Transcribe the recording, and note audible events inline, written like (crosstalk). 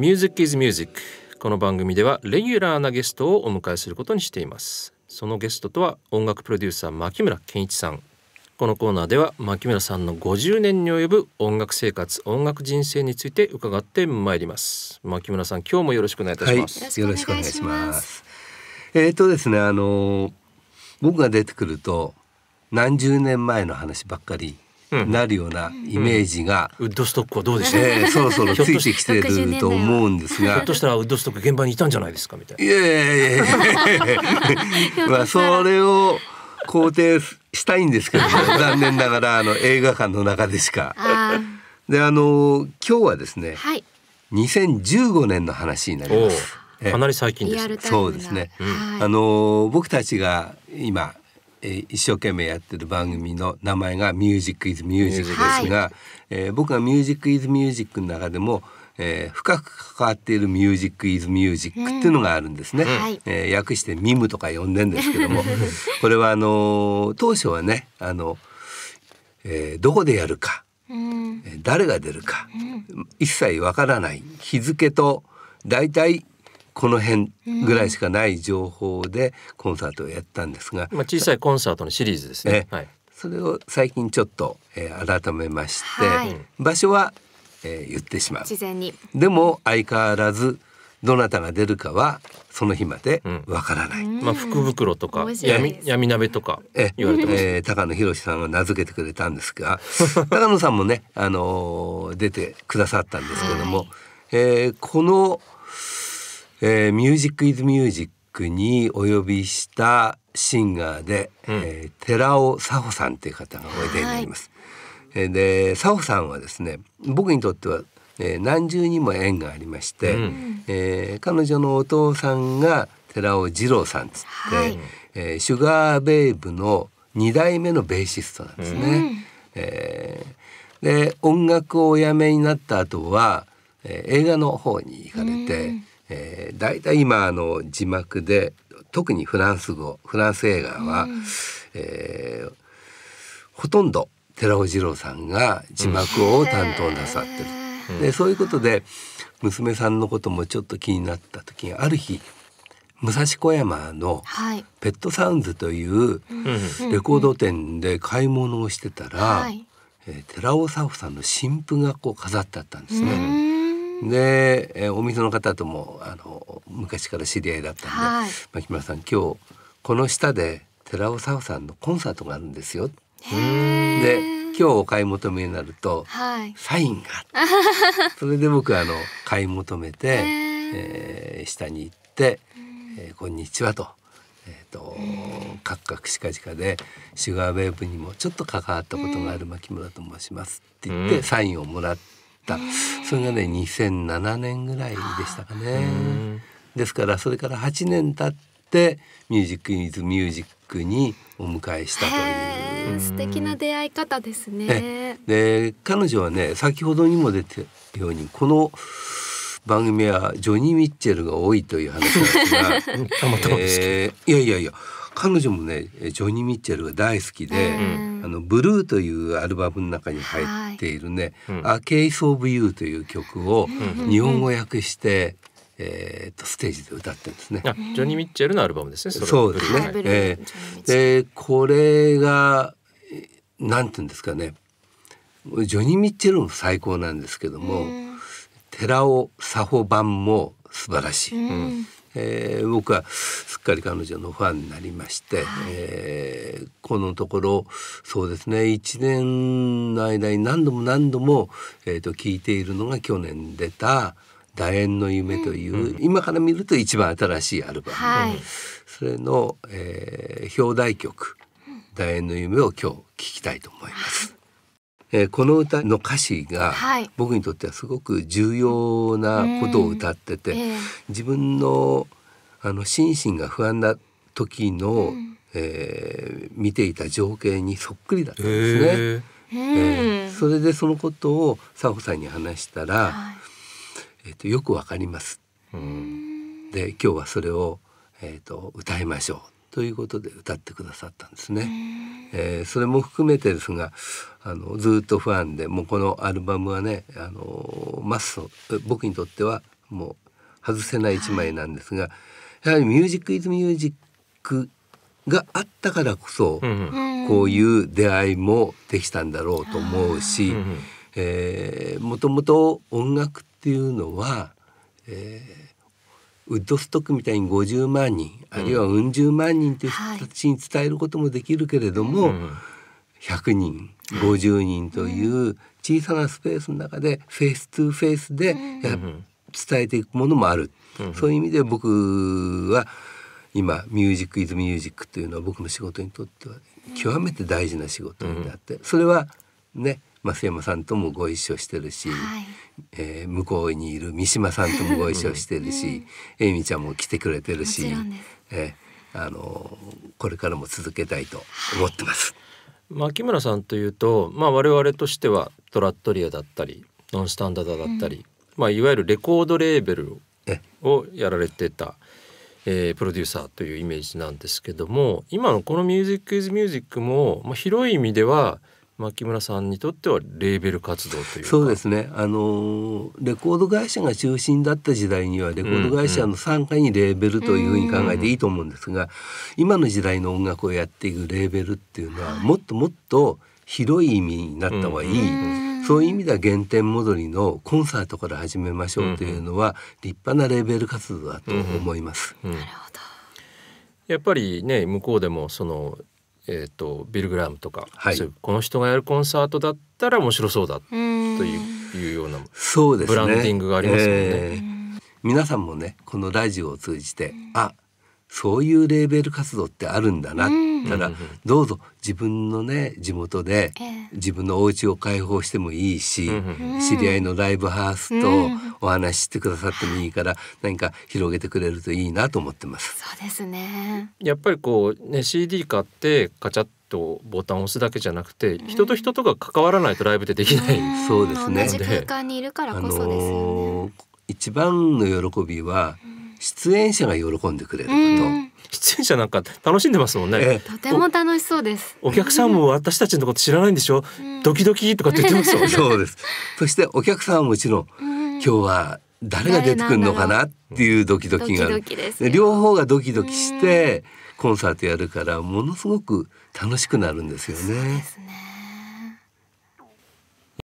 Music is Music この番組ではレギュラーなゲストをお迎えすることにしていますそのゲストとは音楽プロデューサー牧村健一さんこのコーナーでは牧村さんの50年に及ぶ音楽生活音楽人生について伺ってまいります牧村さん今日もよろしくお願いいたします、はい、よろしくお願いしますえっ、ー、とですねあの僕が出てくると何十年前の話ばっかりなるようなイメージが、ウッドストックはどうでしょう、えー、そろそろついてきてると思うんですがひょっとしたらウッドストック現場にいたんじゃないですかみたいな。いやいやいや (laughs) まあそれを肯定したいんですけど、(laughs) 残念ながらあの映画館の中でしか。であの今日はですね、はい、2015年の話になります。かなり最近です、ね。そうですね。うん、あの僕たちが今えー、一生懸命やってる番組の名前が「ミュージック・イズ・ミュージック」ですが、はい、えー、僕が「ミュージック・イズ・ミュージック」の中でも、えー、深く関わっている「ミュージック・イズ・ミュージック」っていうのがあるんですね。えー、訳して「ミム」とか呼んでんですけども (laughs) これはあの当初はねあの、えー、どこでやるか、えん、誰が出るか、一切わからない日付と大体この辺ぐらいしかない情報でコンサートをやったんですが、まあ、小さいコンサートのシリーズですね。はい、それを最近ちょっと、えー、改めまして、はい、場所は、えー、言ってしまう事前にでも相変わらずどなたが出るかはその日までわからない、うん、まあ福袋とか闇闇鍋とかええー、高野宏さんが名付けてくれたんですが高野さんもねあのー、出てくださったんですけども、はい、えー、このえー、ミュージックイズミュージックにお呼びしたシンガーで、うん、えー、寺尾佐穂さんという方がおいでになります。はい、で佐穂さんはですね僕にとっては、えー、何重にも縁がありまして、うん、えー、彼女のお父さんが寺尾二郎さんっつって、はい、えー、シュガーベイブの2代目のベーシストなんですね。うん、えー、で音楽をおやめになった後は、えー、映画の方に行かれて。うん大体今あの字幕で特にフランス語フランス映画は、うん、えー、ほとんど寺尾二郎さんが字幕を担当なさってる。うん、でそういうことで娘さんのこともちょっと気になった時がある日武蔵小山のペットサウンズというレコード店で買い物をしてたら、はい、えー、寺尾沙夫さんの新譜がこう飾ってあったんですね。で、えー、お店の方ともあの昔から知り合いだったんで、はい、牧村さん今日この下で寺尾沙さんのコンサートがあるんですよ。で今日お買い求めになると、はい、サインが (laughs) それで僕あの買い求めて、えー、下に行って、えー、こんにちはと。えーと、カッカクシカジカでシュガーウェーブにもちょっと関わったことがある牧村と申しますって言ってサインをもらって。ったそれがね2007年ぐらいでしたかね。ですからそれから8年経って「ミュージック・イズ・ミュージック」にお迎えしたという。素敵な出会い方ですねで彼女はね先ほどにも出てるようにこの番組はジョニー・ミッチェルが多いという話ですが、(laughs) えー、いやいやいや彼女もねジョニー・ミッチェルが大好きで、あのブルーというアルバムの中に入っているね「はい、アケイス・オブ・ユー」という曲を日本語訳して、えー、とステージで歌ってんですね。ジョニー・ミッチェルのアルバムですね。そそうですね。はい、えー、でこれがなんていうんですかねジョニー・ミッチェルも最高なんですけども、寺尾佐保版も素晴らしい。えー、僕はすっかり彼女のファンになりまして、はい、えー、このところそうですね1年の間に何度も何度も、えーと、聞いているのが去年出た「楕円の夢」という、うん、今から見ると一番新しいアルバム、はい、それの、えー、表題曲「楕円の夢」を今日聞きたいと思います。えー、この歌の歌詞が僕にとってはすごく重要なことを歌ってて、えー、自分のあの心身が不安な時の、うん、えー、見ていた情景にそっくりだったんですね。えーえー、それでそのことを佐保さんに話したら、はい、えーと、よくわかります、うん、で今日はそれを、えーと歌いましょうということで歌ってくださったんですね。えー、それも含めてですがあのずっとファンでもうこのアルバムはねあのマスト僕にとってはもう外せない一枚なんですが、やはり「ミュージック・イズ・ミュージック」があったからこそ、うんこういう出会いもできたんだろうと思うし、えー、もともと音楽っていうのは、えー、ウッドストックみたいに50万人あるいはうん十万人という人たちに伝えることもできるけれども、はい、100人50人という小さなスペースの中でフェイス2フェイスで伝えていくものもある、そういう意味で僕は今「ミュージック・イズ・ミュージック」というのは僕の仕事にとっては極めて大事な仕事になって、それはね増山さんともご一緒してるし、はい、えー、向こうにいる三島さんともご一緒してるし、うえみちゃんも来てくれてるし、えー、あのこれからも続けたいと思ってます。牧村さんというと、まあ、我々としてはトラットリアだったりノンスタンダードだったり、うん、まあ、いわゆるレコードレーベルをやられてた。えー、プロデューサーというイメージなんですけども今のこの「ミュージック・イズ・ミュージックも」も、まあ、広い意味では牧村さんにとってはレーベル活動というそうですねあのレコード会社が中心だった時代にはレコード会社の傘下にレーベルというふうに考えていいと思うんですが、今の時代の音楽をやっていくレーベルっていうのはもっともっと広い意味になった方がいい。そういう意味では原点戻りのコンサートから始めましょうというのは立派なレーベル活動だと思います。なるほど。やっぱりね向こうでもそのえーと、ビル・グラムとか、はい、ううこの人がやるコンサートだったら面白そうだというようなそうです、ね、ブランディングがありますよね、えー、皆さんもねこのラジオを通じてあそういうレーベル活動ってあるんだなただどうぞ自分のね地元で自分のお家を開放してもいいし知り合いのライブハウスとお話ししてくださってもいいから、何か広げてくれるといいなと思ってます。そうですね。やっぱりこうね CD 買ってカチャッとボタンを押すだけじゃなくて、人と人とが関わらないとライブでできない。そうですね。同空間にいるからこそです、ねあのー、一番の喜びは出演者が喜んでくれること。出演者なんか楽しんでますもんね、とても楽しそうですお客さんも私たちのこと知らないんでしょ、うん、ドキドキとかって言ってますよ、ね、(laughs) そうですそしてお客さんはもちろん、うん今日は誰が出てくるのかなっていうドキドキがある両方がドキドキしてコンサートやるからものすごく楽しくなるんですよね。